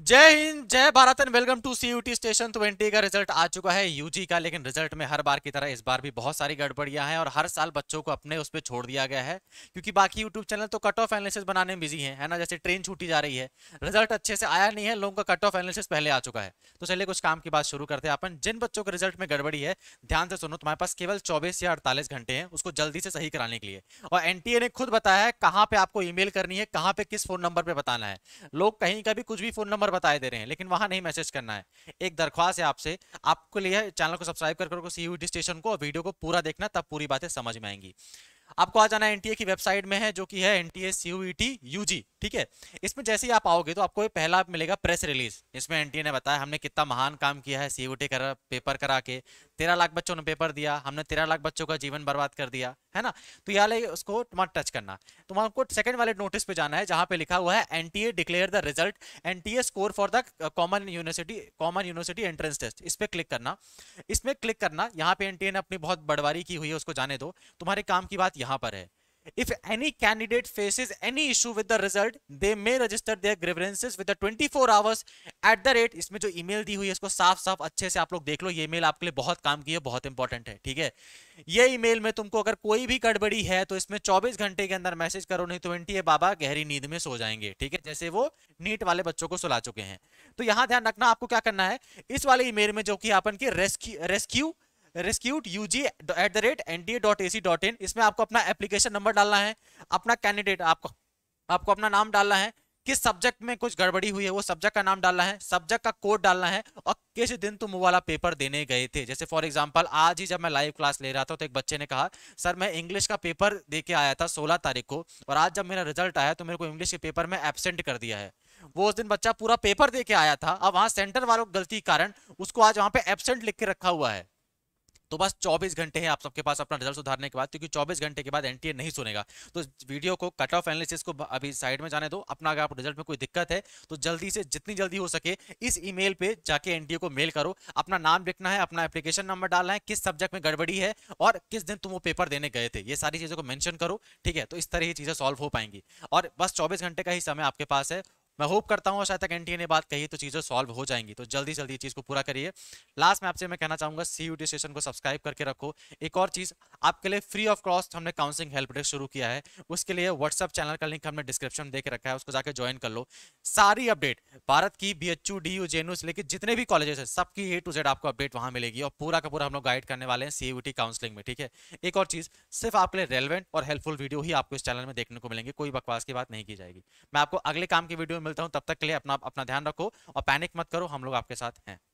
जय हिंद जय Bharat and welcome to C station twenty का रिजल्ट आ चुका है यूजी का लेकिन रिजल्ट में हर बार की तरह इस बार भी बहुत सारी गड़बड़ियां हैं और हर साल बच्चों को अपने उस पर छोड़ दिया गया है क्योंकि बाकी यूट्यूब चैनल तो कट ऑफ एनालिसिस बनाने में बिजी है, है ना जैसे ट्रेन छूटी जा रही है रिजल्ट अच्छे से आया नहीं है लोगों का कट ऑफ एनालिसिस पहले आ चुका है तो चलिए कुछ काम की बात शुरू करते हैं अपन जिन बच्चों के रिजल्ट में गड़बड़ी है ध्यान से सुनो तुम्हारे पास केवल चौबीस या अड़तालीस घंटे हैं उसको जल्दी से सही कराने के लिए और एन ने खुद बताया है कहाँ पे आपको ई करनी है कहाँ पे किस फोन नंबर पर बताना है लोग कहीं का भी कुछ भी फोन नंबर नंबर बताए दे रहे हैं लेकिन वहां नहीं मैसेज करना है एक दरख्वास्त है आपसे आपको लिए चैनल को सब्सक्राइब कर करो सी यूडी स्टेशन को वीडियो को पूरा देखना तब पूरी बातें समझ में आएंगी आपको आ जाना एनटीए की वेबसाइट में है जो कि है एनटीए सीयूईटी यूजी ठीक है इसमें जैसे ही आप आओगे तो आपको पहला मिलेगा प्रेस रिलीज इसमें एनटीए ने बताया हमने कितना महान काम किया है सीयूटी करा पेपर करा के तेरह लाख बच्चों ने पेपर दिया हमने तेरह लाख बच्चों का जीवन बर्बाद कर दिया है ना तो यहाँ उसको मत टच करना वहां हमको सेकंड वाले नोटिस पे जाना है जहां पे लिखा हुआ है NTA declare the result NTA score for the common university common university entrance test इस पर क्लिक करना इसमें क्लिक करना यहाँ पे एनटीए ने अपनी बहुत बड़वारी की हुई है उसको जाने दो तुम्हारे काम की बात यहाँ पर है If any candidate faces any issue with the result, they may register their grievances with the 24 hours at the rate इसमें जो ईमेल दी हुई है इसको साफ साफ अच्छे से आप लोग देख लो ये ईमेल आपके लिए बहुत काम की है बहुत इंपॉर्टेंट है ठीक है ये ईमेल में तुमको अगर कोई भी गड़बड़ी है तो इसमें 24 घंटे के अंदर मैसेज करो नहीं तो एनटीए बाबा गहरी नींद में सो जाएंगे ठीक है जैसे वो नीट वाले बच्चों को सुला चुके हैं तो यहाँ ध्यान रखना आपको क्या करना है इस वाले ईमेल में जो कि अपन की रेस्क्यू रेस्क्यूट UG at the rate NDA dot A C dot in इसमें आपको अपना एप्लीकेशन नंबर डालना है अपना कैंडिडेट आपको आपको अपना नाम डालना है किस सब्जेक्ट में कुछ गड़बड़ी हुई है वो सब्जेक्ट का नाम डालना है सब्जेक्ट का कोड डालना है और किस दिन तुम वो वाला पेपर देने गए थे जैसे फॉर एग्जांपल आज ही जब मैं लाइव क्लास ले रहा था तो एक बच्चे ने कहा सर मैं इंग्लिश का पेपर दे के आया था 16 तारीख को और आज जब मेरा रिजल्ट आया तो मेरे को इंग्लिश के पेपर में एबसेंट कर दिया है वो उस दिन बच्चा पूरा पेपर दे के आया था अब वहाँ सेंटर वालों की गलती कारण उसको आज वहाँ पे एबसेंट लिख के रखा हुआ है तो बस चौबीस घंटे हैं आप सबके पास अपना रिजल्ट सुधारने के बाद क्योंकि चौबीस घंटे के बाद एनटीए नहीं सुनेगा तो वीडियो को कट ऑफ एनालिसिस को अभी साइड में जाने दो अपना अगर आप रिजल्ट में कोई दिक्कत है तो जल्दी से जितनी जल्दी हो सके इस ईमेल पे जाके एनटीए को मेल करो अपना नाम लिखना है अपना एप्लीकेशन नंबर डालना है किस सब्जेक्ट में गड़बड़ी है और किस दिन तुम वो पेपर देने गए थे ये सारी चीजों को मैंशन करो ठीक है तो इस तरह ही चीजें सॉल्व हो पाएंगी और बस चौबीस घंटे का ही समय आपके पास है मैं होप करता हूँ शायद तक एन ने बात कही तो चीज़ें सॉल्व हो जाएंगी तो जल्दी जल्दी चीज़ को पूरा करिए लास्ट में आपसे मैं कहना चाहूँगा सी यू स्टेशन को सब्सक्राइब करके रखो एक और चीज़ आपके लिए फ्री ऑफ कॉस्ट हमने काउंसिलिंग हेल्प डेस्क शुरू किया है उसके लिए व्हाट्सअप चैनल का लिंक हमने डिस्क्रिप्शन दे के रखा है उसको जाकर ज्वाइन कर लो सारी अपडेट भारत की B H U D U J से लेकर जितने भी कॉलेजेस हैं सबकी ए टू जेड आपको अपडेट वहाँ मिलेगी और पूरा का पूरा हम लोग गाइड करने वाले हैं सी काउंसलिंग में ठीक है एक और चीज़ सिर्फ आपके लिए रेलिवेंट और हेल्पफुल वीडियो ही आपको इस चैनल में देखने को मिलेंगे कोई बकवास की बात नहीं की जाएगी मैं आपको अगले काम की वीडियो मिलता हूँ तब तक के लिए अपना अपना ध्यान रखो और पैनिक मत करो हम लोग आपके साथ हैं